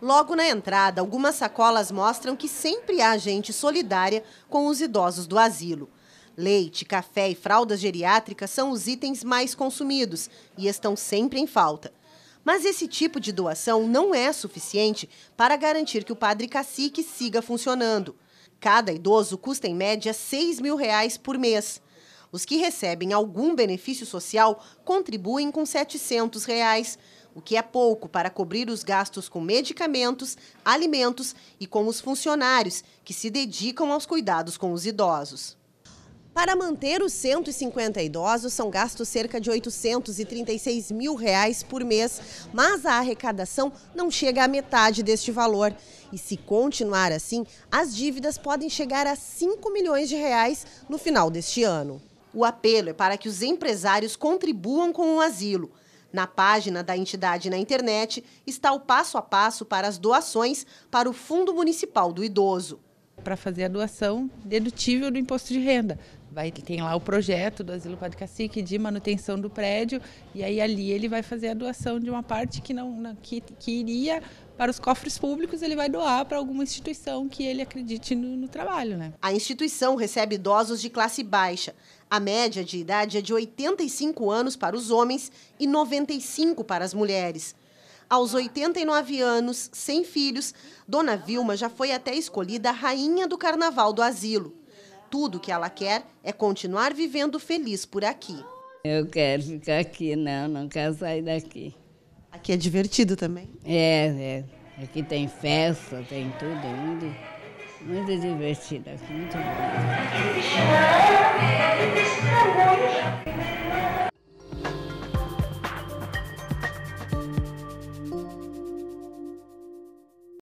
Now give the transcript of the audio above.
Logo na entrada, algumas sacolas mostram que sempre há gente solidária com os idosos do asilo. Leite, café e fraldas geriátricas são os itens mais consumidos e estão sempre em falta. Mas esse tipo de doação não é suficiente para garantir que o Padre Cacique siga funcionando. Cada idoso custa em média 6 mil reais por mês. Os que recebem algum benefício social contribuem com 700 reais, o que é pouco para cobrir os gastos com medicamentos, alimentos e com os funcionários que se dedicam aos cuidados com os idosos. Para manter os 150 idosos, são gastos cerca de 836 mil reais por mês, mas a arrecadação não chega à metade deste valor. E se continuar assim, as dívidas podem chegar a 5 milhões de reais no final deste ano. O apelo é para que os empresários contribuam com o asilo. Na página da entidade na internet está o passo a passo para as doações para o Fundo Municipal do Idoso para fazer a doação dedutível do imposto de renda. Vai, tem lá o projeto do Asilo Padre Cacique de manutenção do prédio, e aí ali ele vai fazer a doação de uma parte que não que, que iria para os cofres públicos, ele vai doar para alguma instituição que ele acredite no, no trabalho. Né? A instituição recebe idosos de classe baixa. A média de idade é de 85 anos para os homens e 95 para as mulheres. Aos 89 anos, sem filhos, Dona Vilma já foi até escolhida rainha do carnaval do asilo. Tudo que ela quer é continuar vivendo feliz por aqui. Eu quero ficar aqui, não, não quero sair daqui. Aqui é divertido também? É, é. Aqui tem festa, tem tudo, muito, muito divertido, muito bom.